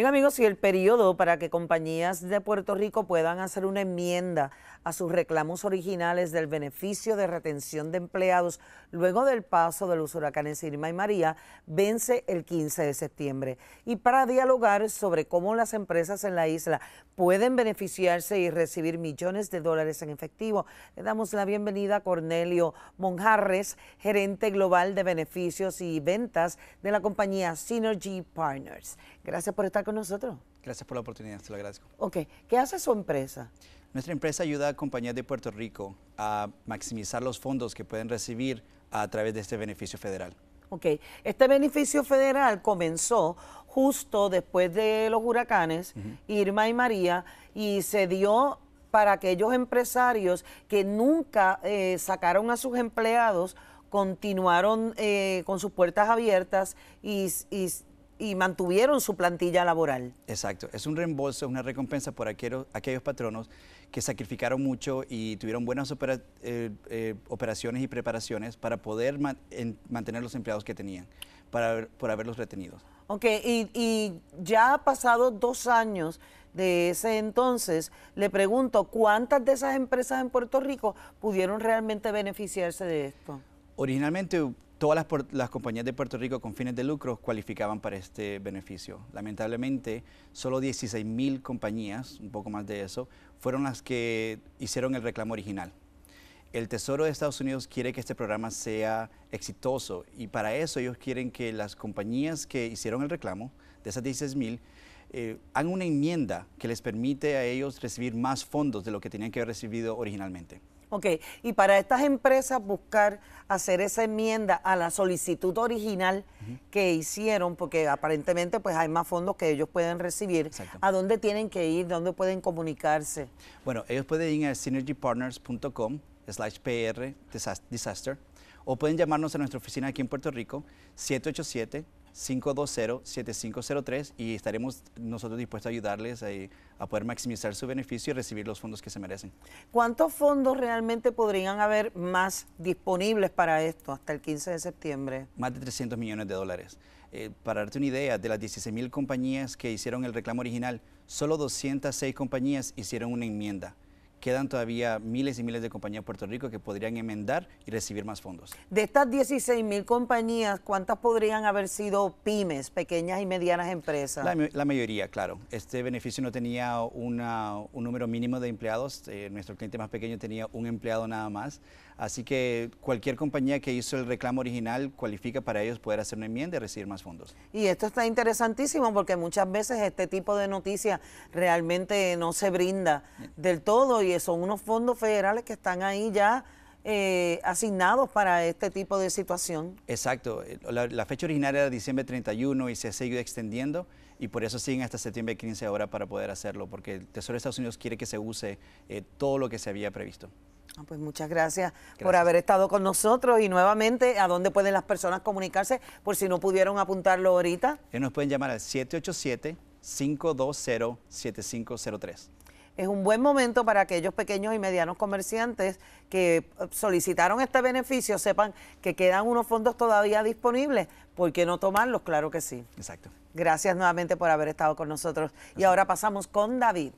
Bien amigos, y el periodo para que compañías de Puerto Rico puedan hacer una enmienda a sus reclamos originales del beneficio de retención de empleados luego del paso de los huracanes Irma y María vence el 15 de septiembre. Y para dialogar sobre cómo las empresas en la isla pueden beneficiarse y recibir millones de dólares en efectivo, le damos la bienvenida a Cornelio Monjarres, gerente global de beneficios y ventas de la compañía Synergy Partners. Gracias por estar con nosotros. Gracias por la oportunidad, te lo agradezco. Ok, ¿qué hace su empresa? Nuestra empresa ayuda a compañías de Puerto Rico a maximizar los fondos que pueden recibir a través de este beneficio federal. Ok, este beneficio federal comenzó justo después de los huracanes Irma y María y se dio para aquellos empresarios que nunca eh, sacaron a sus empleados, continuaron eh, con sus puertas abiertas y y mantuvieron su plantilla laboral. Exacto, es un reembolso, una recompensa por aquellos, aquellos patronos que sacrificaron mucho y tuvieron buenas eh, eh, operaciones y preparaciones para poder mantener los empleados que tenían, para, por haberlos retenido. Ok, y, y ya ha pasado dos años de ese entonces, le pregunto, ¿cuántas de esas empresas en Puerto Rico pudieron realmente beneficiarse de esto? Originalmente todas las, compañías de Puerto Rico con fines de lucro cualificaban para este beneficio. Lamentablemente, solo 16 mil compañías, un poco más de eso, fueron las que hicieron el reclamo original. El Tesoro de Estados Unidos quiere que este programa sea exitoso y para eso ellos quieren que las compañías que hicieron el reclamo, de esas 16 mil, eh, hagan una enmienda que les permite a ellos recibir más fondos de lo que tenían que haber recibido originalmente. Ok, y para estas empresas buscar hacer esa enmienda a la solicitud original que hicieron, porque aparentemente pues hay más fondos que ellos pueden recibir, ¿a dónde tienen que ir? ¿Dónde pueden comunicarse? Bueno, ellos pueden ir a synergypartners.com slash PR disaster o pueden llamarnos a nuestra oficina aquí en Puerto Rico 787 520-7503 y estaremos nosotros dispuestos a ayudarles eh, a, poder maximizar su beneficio y recibir los fondos que se merecen. ¿Cuántos fondos realmente podrían haber más disponibles para esto hasta el 15 de septiembre? Más de 300 millones de dólares. Eh, para darte una idea, de las 16 mil compañías que hicieron el reclamo original, solo 206 compañías hicieron una enmienda quedan todavía miles y miles de compañías de Puerto Rico que podrían enmendar y recibir más fondos. De estas 16 mil compañías, ¿cuántas podrían haber sido pymes, pequeñas y medianas empresas? La, mayoría, claro. Este beneficio no tenía un número mínimo de empleados. Eh, nuestro cliente más pequeño tenía un empleado nada más. Así que cualquier compañía que hizo el reclamo original cualifica para ellos poder hacer una enmienda y recibir más fondos. Y esto está interesantísimo porque muchas veces este tipo de noticias realmente no se brinda del todo son unos fondos federales que están ahí ya eh, asignados para este tipo de situación. Exacto. La, fecha original era diciembre 31 y se ha seguido extendiendo y por eso siguen hasta septiembre 15 ahora para poder hacerlo, porque el Tesoro de Estados Unidos quiere que se use eh, todo lo que se había previsto. Ah, pues muchas gracias, por haber estado con nosotros y nuevamente, ¿a dónde pueden las personas comunicarse por si no pudieron apuntarlo ahorita? nos pueden llamar al 787 520 7503 es un buen momento para aquellos pequeños y medianos comerciantes que eh, solicitaron este beneficio sepan que quedan unos fondos todavía disponibles. ¿Por qué no tomarlos? Claro que sí. Exacto. Gracias nuevamente por haber estado con nosotros. Y ahora pasamos con David.